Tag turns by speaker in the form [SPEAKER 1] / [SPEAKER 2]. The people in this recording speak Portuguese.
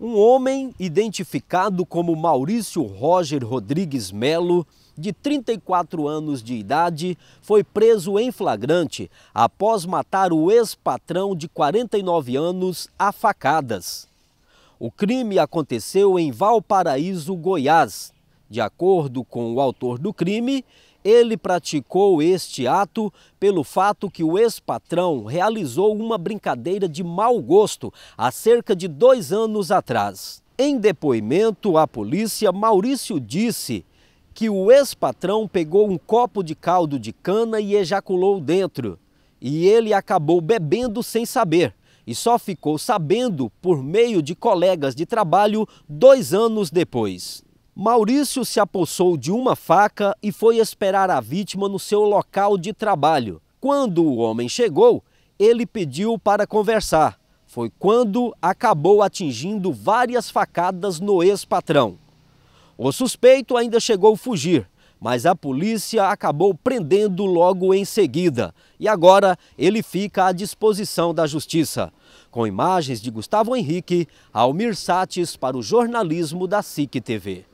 [SPEAKER 1] Um homem identificado como Maurício Roger Rodrigues Melo, de 34 anos de idade, foi preso em flagrante após matar o ex-patrão de 49 anos a facadas. O crime aconteceu em Valparaíso, Goiás. De acordo com o autor do crime, ele praticou este ato pelo fato que o ex-patrão realizou uma brincadeira de mau gosto há cerca de dois anos atrás. Em depoimento à polícia, Maurício disse que o ex-patrão pegou um copo de caldo de cana e ejaculou dentro. E ele acabou bebendo sem saber e só ficou sabendo por meio de colegas de trabalho dois anos depois. Maurício se apossou de uma faca e foi esperar a vítima no seu local de trabalho. Quando o homem chegou, ele pediu para conversar. Foi quando acabou atingindo várias facadas no ex-patrão. O suspeito ainda chegou a fugir, mas a polícia acabou prendendo logo em seguida. E agora ele fica à disposição da justiça. Com imagens de Gustavo Henrique, Almir Sates para o jornalismo da SIC TV.